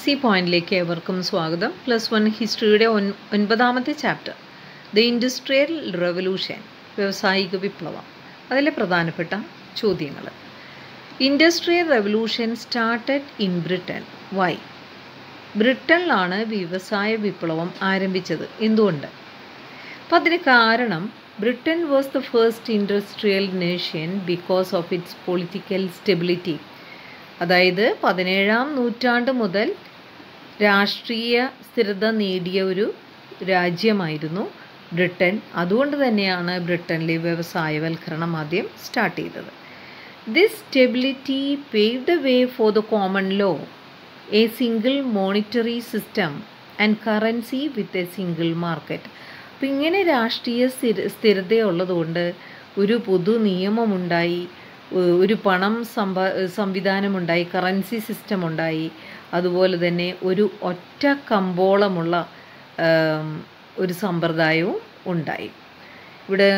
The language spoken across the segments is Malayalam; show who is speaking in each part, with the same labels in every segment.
Speaker 1: സി പോയിന്റിലേക്ക് ഏവർക്കും സ്വാഗതം പ്ലസ് വൺ ഹിസ്റ്ററിയുടെ ഒൻപതാമത്തെ ചാപ്റ്റർ ദ ഇൻഡസ്ട്രിയൽ റെവല്യൂഷൻ വ്യവസായിക വിപ്ലവം അതിലെ പ്രധാനപ്പെട്ട ചോദ്യങ്ങൾ industrial revolution started in Britain why ബ്രിട്ടനിലാണ് വ്യവസായ വിപ്ലവം ആരംഭിച്ചത് എന്തുകൊണ്ട് അപ്പം അതിന് കാരണം Britain was the first industrial nation because of its political stability അതായത് പതിനേഴാം നൂറ്റാണ്ട് മുതൽ രാഷ്ട്രീയ സ്ഥിരത നേടിയ ഒരു രാജ്യമായിരുന്നു ബ്രിട്ടൻ അതുകൊണ്ട് തന്നെയാണ് ബ്രിട്ടനിലെ വ്യവസായവൽക്കരണം ആദ്യം സ്റ്റാർട്ട് ചെയ്തത് this stability pave the way for the common law a single monetary system and currency with a single market അപ്പം ഇങ്ങനെ രാഷ്ട്രീയ സ്ഥിര സ്ഥിരതയുള്ളതുകൊണ്ട് ഒരു പൊതു നിയമമുണ്ടായി ഒരു പണം സംഭ സംവിധാനമുണ്ടായി കറൻസി സിസ്റ്റം ഉണ്ടായി അതുപോലെ തന്നെ ഒരു ഒറ്റ കമ്പോളമുള്ള ഒരു സമ്പ്രദായവും ഉണ്ടായി ഇവിടെ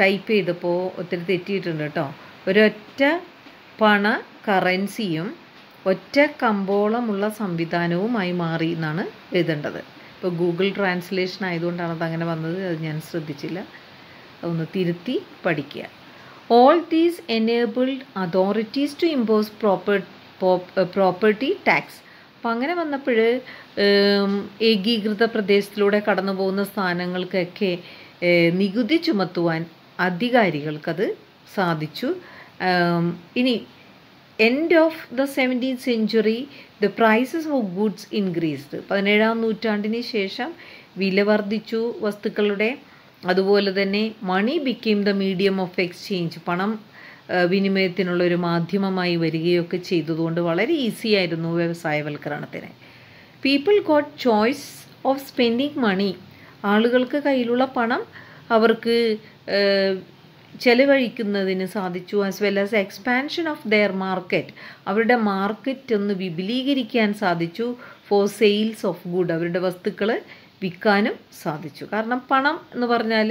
Speaker 1: ടൈപ്പ് ചെയ്തപ്പോൾ ഒത്തിരി തെറ്റിയിട്ടുണ്ട് കേട്ടോ ഒരൊറ്റ പണ കറൻസിയും ഒറ്റ കമ്പോളമുള്ള സംവിധാനവുമായി മാറി എന്നാണ് എഴുതേണ്ടത് ഇപ്പോൾ ഗൂഗിൾ ട്രാൻസ്ലേഷൻ ആയതുകൊണ്ടാണ് അങ്ങനെ വന്നത് അത് ഞാൻ ശ്രദ്ധിച്ചില്ല അതൊന്ന് തിരുത്തി പഠിക്കുക all these enabled authorities to impose proper, uh, property tax. അപ്പം അങ്ങനെ വന്നപ്പോൾ ഏകീകൃത പ്രദേശത്തിലൂടെ കടന്നു പോകുന്ന സ്ഥാനങ്ങൾക്കൊക്കെ നികുതി ചുമത്തുവാൻ അധികാരികൾക്കത് സാധിച്ചു ഇനി end of the seventeen century the prices of goods increased പതിനേഴാം നൂറ്റാണ്ടിന് ശേഷം വില വർദ്ധിച്ചു വസ്തുക്കളുടെ അതുപോലെ തന്നെ money became the medium of exchange പണം വിനിമയത്തിനുള്ള ഒരു മാധ്യമമായി വരികയൊക്കെ ചെയ്തതുകൊണ്ട് വളരെ ഈസി ആയിരുന്നു വ്യവസായവൽക്കരണത്തിന് people got choice of spending money ആളുകൾക്ക് കയ്യിലുള്ള പണം അവർക്ക് ചെലവഴിക്കുന്നതിന് സാധിച്ചു as well as expansion of their market അവരുടെ മാർക്കറ്റ് ഒന്ന് വിപുലീകരിക്കാൻ സാധിച്ചു ഫോർ സെയിൽസ് ഓഫ് ഗുഡ് അവരുടെ വസ്തുക്കൾ വിൽക്കാനും സാധിച്ചു കാരണം പണം എന്ന് പറഞ്ഞാൽ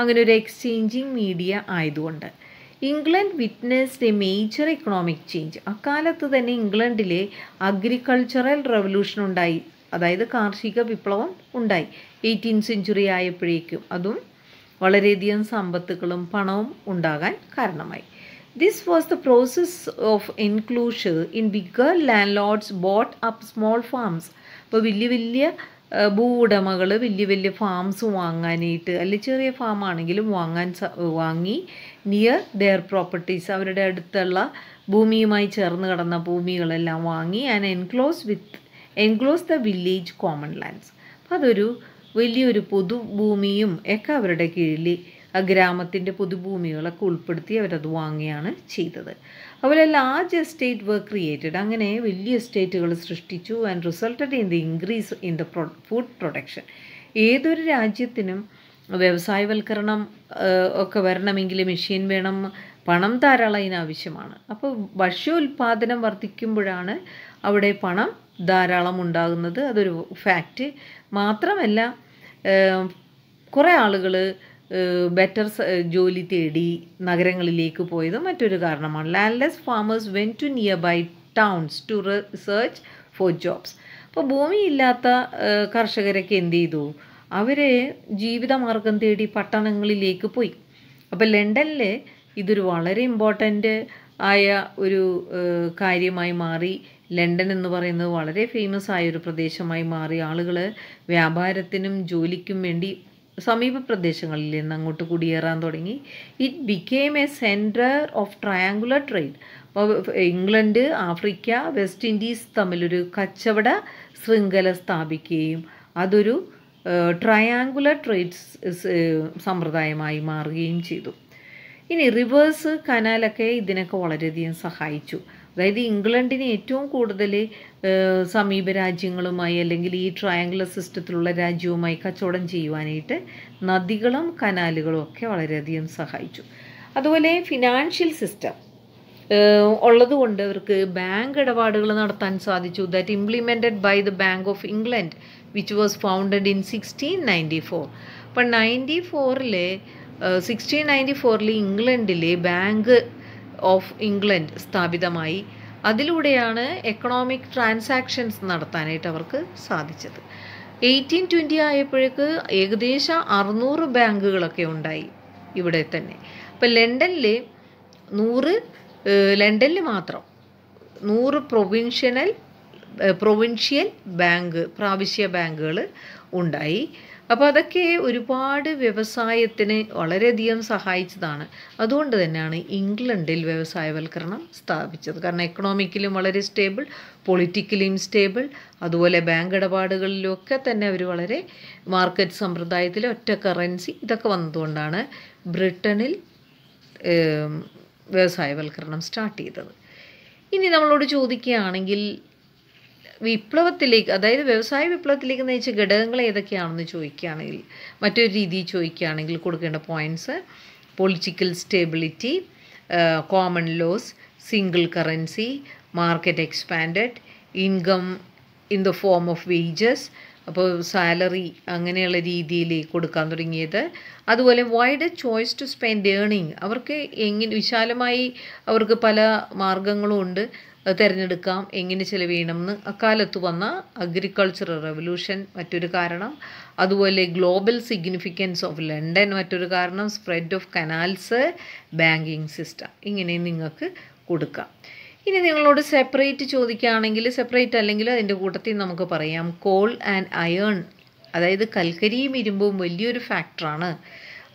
Speaker 1: അങ്ങനെ ഒരു എക്സ്ചേഞ്ചിങ് മീഡിയ ആയതുകൊണ്ട് England witnessed a major economic change അക്കാലത്ത് തന്നെ ഇംഗ്ലണ്ടിലെ അഗ്രികൾച്ചറൽ റവല്യൂഷൻ ഉണ്ടായി അതായത് കാർഷിക വിപ്ലവം ഉണ്ടായി എയ്റ്റീൻ സെഞ്ചുറി ആയപ്പോഴേക്കും അതും വളരെയധികം സമ്പത്തുകളും പണവും ഉണ്ടാകാൻ കാരണമായി this was the process of enclosure in bigger landlords bought up small farms അപ്പോൾ വലിയ വലിയ ഭൂ ഉടമകൾ വലിയ വലിയ ഫാംസ് വാങ്ങാനായിട്ട് അല്ലെങ്കിൽ ചെറിയ ഫാം ആണെങ്കിലും വാങ്ങാൻ വാങ്ങി നിയർ ദെയർ പ്രോപ്പർട്ടീസ് അവരുടെ അടുത്തുള്ള ഭൂമിയുമായി ചേർന്ന് കിടന്ന ഭൂമികളെല്ലാം വാങ്ങി and enclose with enclose the village common lands അപ്പോൾ അതൊരു വലിയൊരു പൊതുഭൂമിയും ഒക്കെ അവരുടെ കീഴിൽ ഗ്രാമത്തിൻ്റെ പൊതുഭൂമികളൊക്കെ ഉൾപ്പെടുത്തി അവരത് വാങ്ങുകയാണ് ചെയ്തത് അതുപോലെ ലാർജ് എസ്റ്റേറ്റ് വർ ക്രിയേറ്റഡ് അങ്ങനെ വലിയ എസ്റ്റേറ്റുകൾ സൃഷ്ടിച്ചു and resulted in the increase in the food production ഏതൊരു രാജ്യത്തിനും വ്യവസായവൽക്കരണം ഒക്കെ വരണമെങ്കിൽ മെഷീൻ വേണം പണം ധാരാളം അതിനാവശ്യമാണ് അപ്പോൾ ഭക്ഷ്യോൽപാദനം വർദ്ധിക്കുമ്പോഴാണ് അവിടെ പണം ധാരാളം ഉണ്ടാകുന്നത് അതൊരു ഫാക്റ്റ് മാത്രമല്ല കുറേ ആളുകൾ ബെറ്റർ ജോലി തേടി നഗരങ്ങളിലേക്ക് പോയത് മറ്റൊരു കാരണമാണ് landless farmers went to nearby towns to research for jobs അപ്പോൾ ഭൂമിയില്ലാത്ത കർഷകരൊക്കെ എന്ത് ചെയ്തു അവർ ജീവിതമാർഗം തേടി പട്ടണങ്ങളിലേക്ക് പോയി അപ്പോൾ ലണ്ടനിൽ ഇതൊരു വളരെ ഇമ്പോർട്ടൻ്റ് ആയ ഒരു കാര്യമായി മാറി ലണ്ടൻ എന്ന് പറയുന്നത് വളരെ ഫേമസ് ആയൊരു പ്രദേശമായി മാറി ആളുകൾ വ്യാപാരത്തിനും ജോലിക്കും വേണ്ടി സമീപ പ്രദേശങ്ങളിൽ നിന്ന് അങ്ങോട്ട് കുടിയേറാൻ തുടങ്ങി it became a centre of triangular trade England Africa West Indies തമ്മിലൊരു കച്ചവട ശൃംഖല സ്ഥാപിക്കുകയും അതൊരു ട്രയാങ്കുലർ ട്രേഡ്സ് സമ്പ്രദായമായി മാറുകയും ചെയ്തു ഇനി റിവേഴ്സ് കനാലൊക്കെ ഇതിനൊക്കെ വളരെയധികം സഹായിച്ചു അതായത് ഇംഗ്ലണ്ടിന് ഏറ്റവും കൂടുതൽ സമീപ രാജ്യങ്ങളുമായി അല്ലെങ്കിൽ ഈ ട്രയാങ്കുലർ സിസ്റ്റത്തിലുള്ള രാജ്യവുമായി കച്ചവടം ചെയ്യുവാനായിട്ട് നദികളും കനാലുകളും ഒക്കെ വളരെയധികം സഹായിച്ചു അതുപോലെ ഫിനാൻഷ്യൽ സിസ്റ്റം ഉള്ളതുകൊണ്ട് അവർക്ക് ബാങ്ക് ഇടപാടുകൾ നടത്താൻ സാധിച്ചു that implemented by the Bank of England which was founded in sixteen ninety four അപ്പം നയൻറ്റി ഫോറിൽ സിക്സ്റ്റീൻ നയൻറ്റി ഫോറിൽ ഇംഗ്ലണ്ടിലെ ബാങ്ക് ഓഫ് ഇംഗ്ലണ്ട് സ്ഥാപിതമായി അതിലൂടെയാണ് എക്കണോമിക് ട്രാൻസാക്ഷൻസ് നടത്താനായിട്ട് അവർക്ക് സാധിച്ചത് എയ്റ്റീൻ ട്വൻറ്റി ആയപ്പോഴേക്ക് ഏകദേശം അറുന്നൂറ് ബാങ്കുകളൊക്കെ ഉണ്ടായി ഇവിടെ തന്നെ അപ്പം ലണ്ടനിൽ നൂറ് ലണ്ടനിൽ മാത്രം നൂറ് പ്രൊവിൻഷ്യനൽ പ്രൊവിൻഷ്യൽ ബാങ്ക് പ്രാവശ്യ ബാങ്കുകൾ ഉണ്ടായി അപ്പോൾ അതൊക്കെ ഒരുപാട് വ്യവസായത്തിന് വളരെയധികം സഹായിച്ചതാണ് അതുകൊണ്ട് തന്നെയാണ് ഇംഗ്ലണ്ടിൽ വ്യവസായവൽക്കരണം സ്ഥാപിച്ചത് കാരണം എക്കണോമിക്കലും വളരെ സ്റ്റേബിൾ പൊളിറ്റിക്കലിയും സ്റ്റേബിൾ അതുപോലെ ബാങ്ക് ഇടപാടുകളിലൊക്കെ തന്നെ അവർ വളരെ മാർക്കറ്റ് സമ്പ്രദായത്തിലെ ഒറ്റ കറൻസി ഇതൊക്കെ വന്നതുകൊണ്ടാണ് ബ്രിട്ടനിൽ വ്യവസായവൽക്കരണം സ്റ്റാർട്ട് ചെയ്തത് ഇനി നമ്മളോട് ചോദിക്കുകയാണെങ്കിൽ വിപ്ലവത്തിലേക്ക് അതായത് വ്യവസായ വിപ്ലവത്തിലേക്ക് നയിച്ച ഘടകങ്ങൾ ഏതൊക്കെയാണെന്ന് ചോദിക്കുകയാണെങ്കിൽ മറ്റൊരു രീതിയിൽ ചോദിക്കുകയാണെങ്കിൽ കൊടുക്കേണ്ട points political stability common laws single currency market expanded income in the form of wages അപ്പോൾ സാലറി അങ്ങനെയുള്ള രീതിയിൽ കൊടുക്കാൻ തുടങ്ങിയത് അതുപോലെ വൈഡ് ചോയ്സ് ടു സ്പെൻഡ് ഏണിങ് അവർക്ക് എങ്ങനെ വിശാലമായി അവർക്ക് പല മാർഗങ്ങളും ഉണ്ട് തിരഞ്ഞെടുക്കാം എങ്ങനെ ചെലവീണമെന്ന് അക്കാലത്ത് വന്ന അഗ്രികൾച്ചറൽ റെവല്യൂഷൻ മറ്റൊരു കാരണം അതുപോലെ ഗ്ലോബൽ സിഗ്നിഫിക്കൻസ് ഓഫ് ലണ്ടൻ മറ്റൊരു കാരണം spread of canals banking system ഇങ്ങനെ നിങ്ങൾക്ക് കൊടുക്കാം ഇനി നിങ്ങളോട് സെപ്പറേറ്റ് ചോദിക്കുകയാണെങ്കിൽ സെപ്പറേറ്റ് അല്ലെങ്കിൽ അതിൻ്റെ കൂട്ടത്തിൽ നമുക്ക് പറയാം കോൾ ആൻഡ് അയേൺ അതായത് കൽക്കരിയും ഇരുമ്പും വലിയൊരു ഫാക്ടറാണ്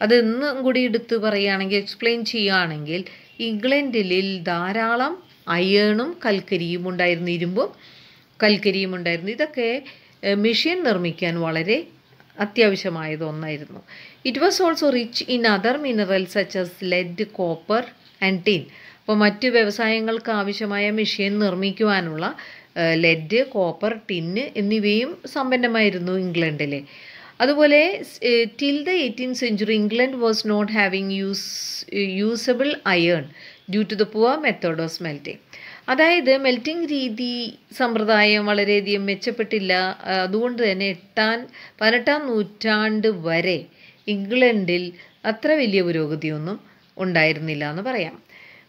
Speaker 1: അതെന്നും കൂടി എടുത്ത് പറയുകയാണെങ്കിൽ എക്സ്പ്ലെയിൻ ചെയ്യുകയാണെങ്കിൽ ഇംഗ്ലണ്ടിൽ ധാരാളം അയേണും കൽക്കരിയും ഉണ്ടായിരുന്നു ഇരുമ്പും കൽക്കരിയും ഉണ്ടായിരുന്നു ഇതൊക്കെ മെഷീൻ നിർമ്മിക്കാൻ വളരെ അത്യാവശ്യമായത് ഒന്നായിരുന്നു it was also rich in other minerals such as lead copper and tin അപ്പോൾ മറ്റ് വ്യവസായങ്ങൾക്ക് ആവശ്യമായ മെഷീൻ നിർമ്മിക്കുവാനുള്ള ലെഡ് കോപ്പർ ടിന്ന് എന്നിവയും സമ്പന്നമായിരുന്നു ഇംഗ്ലണ്ടിലെ അതുപോലെ till the eighteen century England was not having use usable iron due to the poor method of melting അതായത് മെൽറ്റിംഗ് രീതി സമ്പ്രദായം വളരെയധികം മെച്ചപ്പെട്ടില്ല അതുകൊണ്ട് തന്നെ എട്ടാൻ പതിനെട്ടാം നൂറ്റാണ്ട് വരെ ഇംഗ്ലണ്ടിൽ അത്ര വലിയ പുരോഗതിയൊന്നും ഉണ്ടായിരുന്നില്ല എന്ന് പറയാം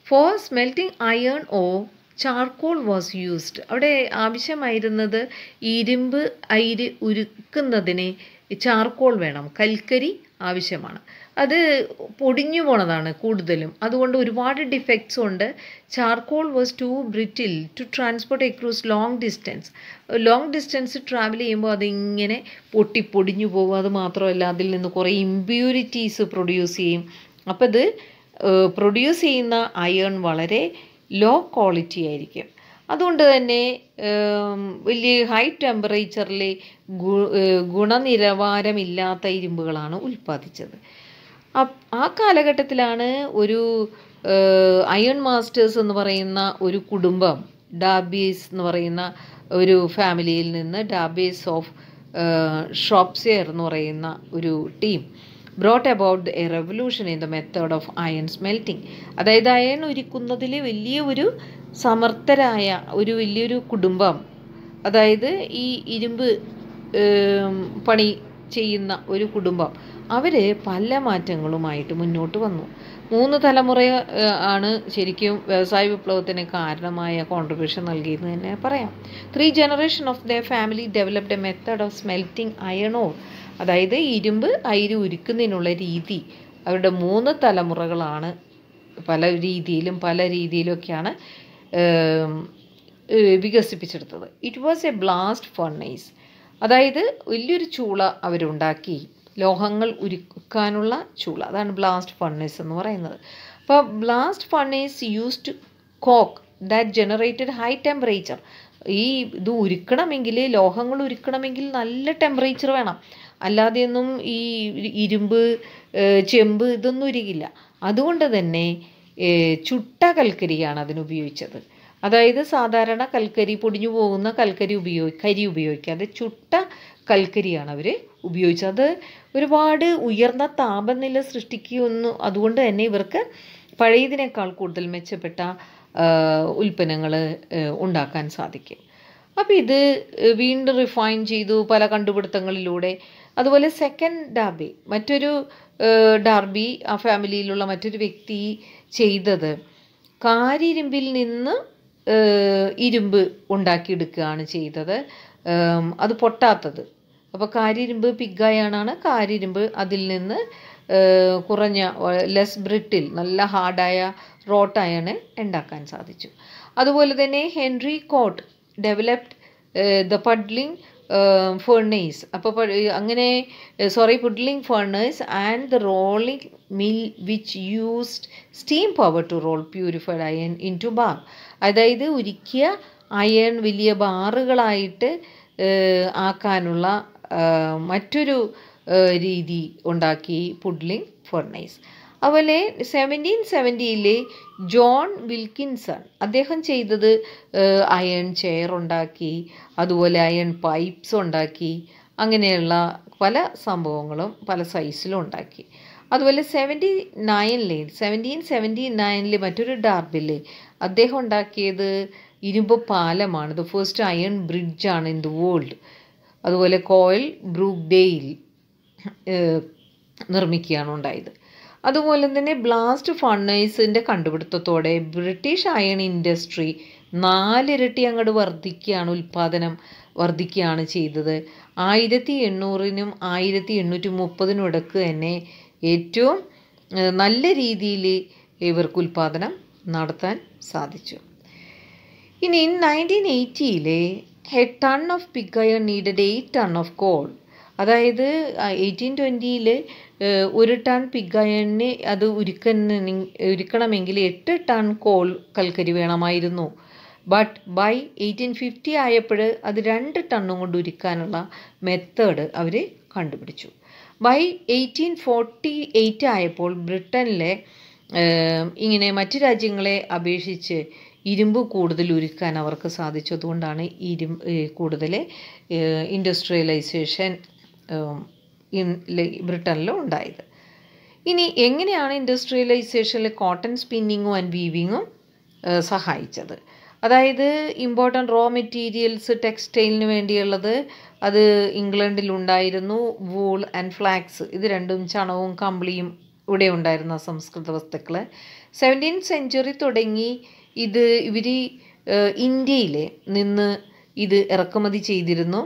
Speaker 1: for smelting iron ore charcoal was used അവിടെ ആവശ്യമായിരുന്നത് ഇരുമ്പ് അയിര് ഉരുക്കുന്നതിന് ചാർക്കോൾ വേണം കൽക്കരി ആവശ്യമാണ് അത് പൊടിഞ്ഞു പോണതാണ് കൂടുതലും അതുകൊണ്ട് ഒരുപാട് ഡിഫക്ട്സ് ഉണ്ട് charcoal was too brittle to transport across long distance long distance travel ചെയ്യുമ്പോൾ അതിങ്ങനെ പൊട്ടി പൊടിഞ്ഞു പോകും അത് മാത്രമല്ല അതിൽ നിന്ന് കുറേ ഇമ്പ്യൂരിറ്റീസ് പ്രൊഡ്യൂസ് ചെയ്യും അപ്പോൾ ഇത് പ്രൊഡ്യൂസ് ചെയ്യുന്ന അയേൺ വളരെ ലോ ക്വാളിറ്റി ആയിരിക്കും അതുകൊണ്ട് തന്നെ വലിയ ഹൈ ടെമ്പറേച്ചറിൽ ഗുണനിലവാരമില്ലാത്ത ഇരുമ്പുകളാണ് ഉൽപ്പാദിച്ചത് ആ കാലഘട്ടത്തിലാണ് ഒരു അയൺ മാസ്റ്റേഴ്സ് എന്ന് പറയുന്ന ഒരു കുടുംബം ഡാബീസ് എന്ന് പറയുന്ന ഒരു ഫാമിലിയിൽ നിന്ന് ഡാബീസ് ഓഫ് ഷോപ്സിയർ എന്ന് പറയുന്ന ഒരു team brought about a revolution in the method of iron smelting അതായത് അയൺ ഒരുക്കുന്നതിൽ വലിയ ഒരു സമർത്ഥരായ ഒരു വലിയൊരു കുടുംബം അതായത് ഈ ഇരുമ്പ് പണി ചെയ്യുന്ന ഒരു കുടുംബം അവർ പല മാറ്റങ്ങളുമായിട്ട് മുന്നോട്ട് വന്നു മൂന്ന് തലമുറ ആണ് ശരിക്കും വ്യവസായ വിപ്ലവത്തിന് കാരണമായ കോൺട്രിബ്യൂഷൻ നൽകിയെന്ന് തന്നെ പറയാം three generation of the family developed a method of smelting iron ore അതായത് ഇരുമ്പ് അയിര് ഉരുക്കുന്നതിനുള്ള രീതി അവരുടെ മൂന്ന് തലമുറകളാണ് പല രീതിയിലും പല രീതിയിലൊക്കെയാണ് വികസിപ്പിച്ചെടുത്തത് it was a blast furnace അതായത് വലിയൊരു ചൂള അവരുണ്ടാക്കി ലോഹങ്ങൾ ഉരുക്കാനുള്ള ചൂള അതാണ് ബ്ലാസ്റ്റ് ഫർണേഴ്സ് എന്ന് പറയുന്നത് അപ്പോൾ blast furnaces used coke that generated high temperature ഈ ഇത് ഉരുക്കണമെങ്കിൽ ലോഹങ്ങൾ ഉരുക്കണമെങ്കിൽ നല്ല ടെമ്പറേച്ചർ വേണം അല്ലാതെയൊന്നും ഈ ഇരുമ്പ് ചെമ്പ് ഇതൊന്നും ഉരുകില്ല അതുകൊണ്ട് തന്നെ ചുട്ട കൽക്കരിയാണ് അതിനുപയോഗിച്ചത് അതായത് സാധാരണ കൽക്കരി പൊടിഞ്ഞു പോകുന്ന കൽക്കരി ഉപയോഗി കരി ഉപയോഗിക്കാതെ ചുട്ട കൽക്കരിയാണ് അവർ ഉപയോഗിച്ചത് അത് ഒരുപാട് ഉയർന്ന താപനില സൃഷ്ടിക്കുന്നു അതുകൊണ്ട് തന്നെ ഇവർക്ക് പഴയതിനേക്കാൾ കൂടുതൽ മെച്ചപ്പെട്ട ഉൽപ്പന്നങ്ങൾ ഉണ്ടാക്കാൻ സാധിക്കും അപ്പോൾ ഇത് വീണ്ടും റിഫൈൻ ചെയ്തു പല കണ്ടുപിടുത്തങ്ങളിലൂടെ അതുപോലെ സെക്കൻഡ് ഡാർബി മറ്റൊരു ഡാർബി ആ ഫാമിലിയിലുള്ള മറ്റൊരു വ്യക്തി ചെയ്തത് കാരിരുമ്പിൽ നിന്ന് ഇരുമ്പ് എടുക്കുകയാണ് ചെയ്തത് അത് പൊട്ടാത്തത് അപ്പോൾ കാരിരുമ്പ് പിഗ്ഗായാണാണ് കാരിരുമ്പ് അതിൽ നിന്ന് കുറഞ്ഞ ലെസ് ബ്രിട്ടിൽ നല്ല ഹാർഡായ റോട്ടായാണ് ഉണ്ടാക്കാൻ സാധിച്ചു അതുപോലെ തന്നെ Henry Cort developed the puddling furnaces അപ്പോൾ അങ്ങനെ sorry puddling furnaces and the rolling mill which used steam power to roll purified iron into bar അതായത് ഉരുക്കിയ അയൺ വലിയ ബാറുകളായിട്ട് ആക്കാനുള്ള മറ്റൊരു രീതി ഉണ്ടാക്കി പുഡ്ലിംഗ് ഫെർണൈസ് അതുപോലെ സെവൻറ്റീൻ സെവൻറ്റിയിലെ ജോൺ വിൽക്കിൻസൺ അദ്ദേഹം ചെയ്തത് അയൺ ചെയർ ഉണ്ടാക്കി അതുപോലെ അയൺ പൈപ്പ്സ് ഉണ്ടാക്കി അങ്ങനെയുള്ള പല സംഭവങ്ങളും പല സൈസിലും ഉണ്ടാക്കി അതുപോലെ സെവൻറ്റി നയനിലെ സെവൻറ്റീൻ സെവൻറ്റി നയനിലെ മറ്റൊരു ഡാർബില് അദ്ദേഹം ഉണ്ടാക്കിയത് ഇരുമ്പ് പാലമാണ് ദ ഫസ്റ്റ് അയൺ ബ്രിഡ്ജാണ് ഇൻ ദ വേൾഡ് അതുപോലെ കോയിൽ ബ്രൂക്ക്ഡെയിൽ നിർമ്മിക്കുകയാണ് ഉണ്ടായത് അതുപോലെ തന്നെ ബ്ലാസ്റ്റ് ഫണ്ണേഴ്സിൻ്റെ കണ്ടുപിടുത്തത്തോടെ ബ്രിട്ടീഷ് അയൺ ഇൻഡസ്ട്രി നാലിരട്ടി അങ്ങോട്ട് വർദ്ധിക്കുകയാണ് ഉൽപ്പാദനം വർദ്ധിക്കുകയാണ് ചെയ്തത് ആയിരത്തി എണ്ണൂറിനും ആയിരത്തി എണ്ണൂറ്റി മുപ്പതിനും ഇടക്ക് തന്നെ ഏറ്റവും നല്ല രീതിയിൽ ഇവർക്ക് ഉൽപ്പാദനം നടത്താൻ സാധിച്ചു ഇനി നയൻറ്റീൻ എയ്റ്റിയിലെ ഹെ ton of pig needed eight ton of coal അതായത് എയ്റ്റീൻ ട്വൻറ്റിയിൽ ഒരു ടൺ പിഗ് അയണിന് അത് ഉരുക്കുന്ന ഉരുക്കണമെങ്കിൽ എട്ട് ടൺ കോൾ കൽക്കരി വേണമായിരുന്നു ബട്ട് ബൈ എയ്റ്റീൻ ഫിഫ്റ്റി ആയപ്പോൾ അത് രണ്ട് ടണ്ണും കൊണ്ട് ഉരുക്കാനുള്ള മെത്തേഡ് അവർ കണ്ടുപിടിച്ചു ബൈ എയ്റ്റീൻ ഫോർട്ടി എയ്റ്റ് ആയപ്പോൾ ബ്രിട്ടനിലെ ഇങ്ങനെ മറ്റു രാജ്യങ്ങളെ അപേക്ഷിച്ച് ഇരുമ്പ് കൂടുതൽ ഉരുക്കാൻ അവർക്ക് സാധിച്ചതുകൊണ്ടാണ് ഇരുമ്പ് കൂടുതൽ ഇൻഡസ്ട്രിയലൈസേഷൻ ബ്രിട്ടനിലും ഉണ്ടായത് ഇനി എങ്ങനെയാണ് ഇൻഡസ്ട്രിയലൈസേഷനിൽ കോട്ടൺ സ്പിന്നിങ്ങും ആൻഡ് വീവിങ്ങും സഹായിച്ചത് അതായത് ഇമ്പോർട്ടൻ്റ് റോ മെറ്റീരിയൽസ് ടെക്സ്റ്റൈലിന് വേണ്ടിയുള്ളത് അത് ഇംഗ്ലണ്ടിലുണ്ടായിരുന്നു വൂൾ ആൻഡ് ഫ്ലാക്സ് ഇത് രണ്ടും ചണവും കമ്പിളിയും ഇവിടെ ഉണ്ടായിരുന്ന സംസ്കൃത വസ്തുക്കൾ സെവൻറ്റീൻ സെഞ്ചുറി തുടങ്ങി ഇത് ഇവർ ഇന്ത്യയിൽ നിന്ന് ഇത് ഇറക്കുമതി ചെയ്തിരുന്നു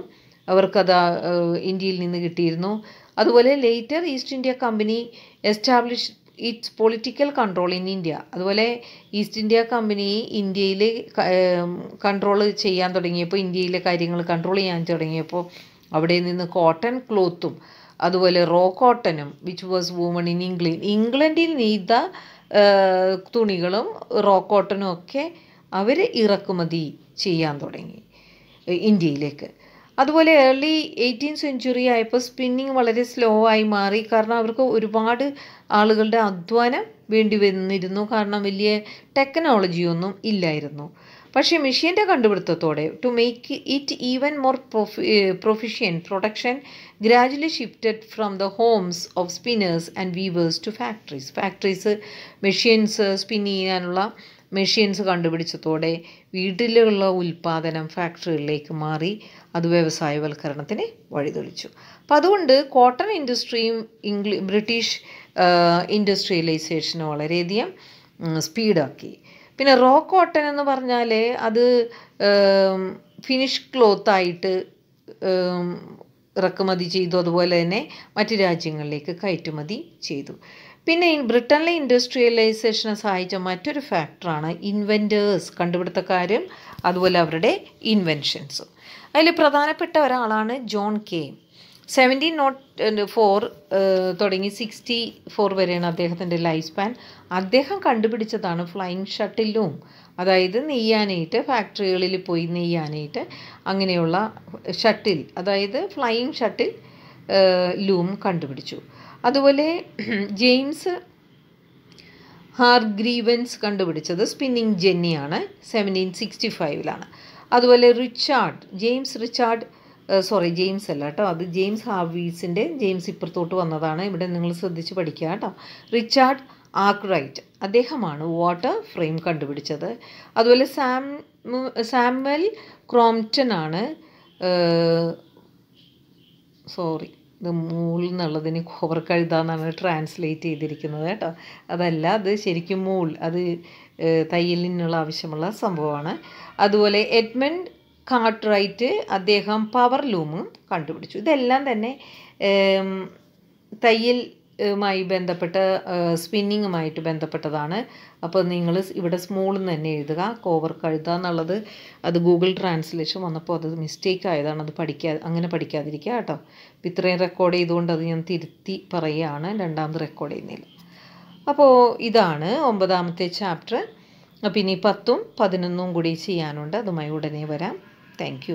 Speaker 1: അവർക്കത് ഇന്ത്യയിൽ നിന്ന് കിട്ടിയിരുന്നു അതുപോലെ later East India Company establish its political control in India അതുപോലെ ഈസ്റ്റ് ഇന്ത്യ കമ്പനി ഇന്ത്യയിൽ കൺട്രോൾ ചെയ്യാൻ തുടങ്ങിയപ്പോൾ ഇന്ത്യയിലെ കാര്യങ്ങൾ കൺട്രോൾ ചെയ്യാൻ തുടങ്ങിയപ്പോൾ അവിടെ നിന്ന് കോട്ടൺ ക്ലോത്തും അതുപോലെ റോ കോട്ടനും which was woven in England ഇംഗ്ലണ്ടിൽ നെയ്ത തുണികളും റോ കോട്ടനും ഒക്കെ അവർ ഇറക്കുമതി ചെയ്യാൻ തുടങ്ങി ഇന്ത്യയിലേക്ക് അതുപോലെ ഏർലി എയ്റ്റീൻ സെഞ്ച്വറി ആയപ്പോൾ സ്പിന്നിങ് വളരെ സ്ലോ ആയി മാറി കാരണം അവർക്ക് ഒരുപാട് ആളുകളുടെ അധ്വാനം വേണ്ടി വന്നിരുന്നു കാരണം വലിയ ടെക്നോളജിയൊന്നും ഇല്ലായിരുന്നു പക്ഷേ മെഷീൻ്റെ കണ്ടുപിടുത്തത്തോടെ to make it even more പ്രൊഫി proficient production gradually shifted from the homes of spinners and weavers to factories factories machines spin ചെയ്യാനുള്ള മെഷീൻസ് കണ്ടുപിടിച്ചതോടെ വീട്ടിലുള്ള ഉൽപ്പാദനം ഫാക്ടറികളിലേക്ക് മാറി അത് വ്യവസായവൽക്കരണത്തിന് വഴിതെളിച്ചു അപ്പം അതുകൊണ്ട് കോട്ടൺ ഇൻഡസ്ട്രിയും ഇംഗ്ലീ ബ്രിട്ടീഷ് ഇൻഡസ്ട്രിയലൈസേഷനും വളരെയധികം സ്പീഡാക്കി പിന്നെ റോ കോട്ടൺ എന്ന് പറഞ്ഞാൽ അത് ഫിനിഷ് ക്ലോത്തായിട്ട് ഇറക്കുമതി ചെയ്തു അതുപോലെ തന്നെ മറ്റ് രാജ്യങ്ങളിലേക്ക് കയറ്റുമതി ചെയ്തു പിന്നെ ബ്രിട്ടനിലെ ഇൻഡസ്ട്രിയലൈസേഷനെ സഹായിച്ച മറ്റൊരു ഫാക്ടറാണ് ഇൻവെൻറ്റേഴ്സ് കണ്ടുപിടുത്തക്കാരും അതുപോലെ അവരുടെ ഇൻവെൻഷൻസും അതിൽ പ്രധാനപ്പെട്ട ഒരാളാണ് John Kay seventeen nought four തുടങ്ങി സിക്സ്റ്റി ഫോർ വരെയാണ് അദ്ദേഹത്തിൻ്റെ ലൈഫ് സ്പാൻ അദ്ദേഹം കണ്ടുപിടിച്ചതാണ് ഫ്ലൈയിങ് ഷട്ടിലും അതായത് നെയ്യാനായിട്ട് ഫാക്ടറികളിൽ പോയി നെയ്യാനായിട്ട് അങ്ങനെയുള്ള ഷട്ടിൽ അതായത് ഫ്ലൈയിങ് ഷട്ടിൽ ലൂം കണ്ടുപിടിച്ചു അതുപോലെ ജെയിംസ് ഹാർഗ്രീവൻസ് കണ്ടുപിടിച്ചത് സ്പിന്നിങ് ജെന്നിയാണ് സെവൻറ്റീൻ സിക്സ്റ്റി ഫൈവിലാണ് അതുപോലെ Richard James Richard sorry James അല്ല കേട്ടോ അത് ജെയിംസ് ഹാവീസിൻ്റെ ജെയിംസ് ഇപ്പുറത്തോട്ട് വന്നതാണ് ഇവിടെ നിങ്ങൾ ശ്രദ്ധിച്ച് പഠിക്കുക കേട്ടോ റിച്ചാർഡ് ആക്രൈറ്റ് അദ്ദേഹമാണ് വാട്ടർ ഫ്രെയിം കണ്ടുപിടിച്ചത് അതുപോലെ സാം സാമുവൽ ക്രോംപ്റ്റൺ ആണ് സോറി ഇത് മൂൾ എന്നുള്ളതിന് കഴുത എന്നാണ് ട്രാൻസ്ലേറ്റ് ചെയ്തിരിക്കുന്നത് കേട്ടോ അതല്ല അത് ശരിക്കും മൂൾ അത് തയ്യലിനുള്ള ആവശ്യമുള്ള സംഭവമാണ് അതുപോലെ എഡ്മണ്ട് കാട്ട്റൈറ്റ് അദ്ദേഹം പവർ ലൂമും കണ്ടുപിടിച്ചു ഇതെല്ലാം തന്നെ തയ്യൽ മായി ബന്ധപ്പെട്ട സ്പിന്നിങ്ങുമായിട്ട് ബന്ധപ്പെട്ടതാണ് അപ്പോൾ നിങ്ങൾ ഇവിടെ സ്മോൾ തന്നെ എഴുതുക കോവർ കഴുതുക എന്നുള്ളത് അത് ഗൂഗിൾ ട്രാൻസ്ലേഷൻ വന്നപ്പോൾ അത് മിസ്റ്റേക്ക് ആയതാണ് അത് പഠിക്കാ അങ്ങനെ പഠിക്കാതിരിക്കുക കേട്ടോ ഇത്രയും റെക്കോർഡ് ചെയ്തുകൊണ്ട് അത് ഞാൻ തിരുത്തി പറയുകയാണ് രണ്ടാമത് റെക്കോർഡ് ചെയ്യുന്നതിൽ അപ്പോൾ ഇതാണ് ഒമ്പതാമത്തെ ചാപ്റ്റർ അപ്പം ഇനി പത്തും പതിനൊന്നും കൂടി ചെയ്യാനുണ്ട് അതുമായി ഉടനെ വരാം താങ്ക്